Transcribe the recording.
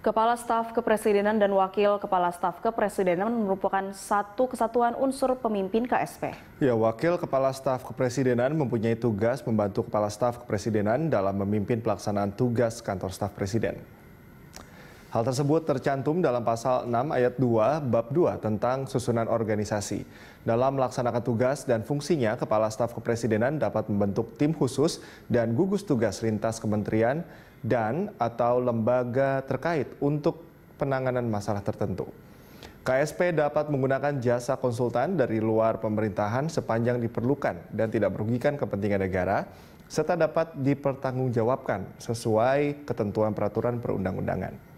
Kepala Staf Kepresidenan dan Wakil Kepala Staf Kepresidenan merupakan satu kesatuan unsur pemimpin KSP. Ya, Wakil Kepala Staf Kepresidenan mempunyai tugas membantu Kepala Staf Kepresidenan dalam memimpin pelaksanaan tugas kantor staf presiden. Hal tersebut tercantum dalam pasal 6 ayat 2 bab 2 tentang susunan organisasi. Dalam melaksanakan tugas dan fungsinya, Kepala Staf Kepresidenan dapat membentuk tim khusus dan gugus tugas lintas kementerian dan atau lembaga terkait untuk penanganan masalah tertentu. KSP dapat menggunakan jasa konsultan dari luar pemerintahan sepanjang diperlukan dan tidak merugikan kepentingan negara, serta dapat dipertanggungjawabkan sesuai ketentuan peraturan perundang-undangan.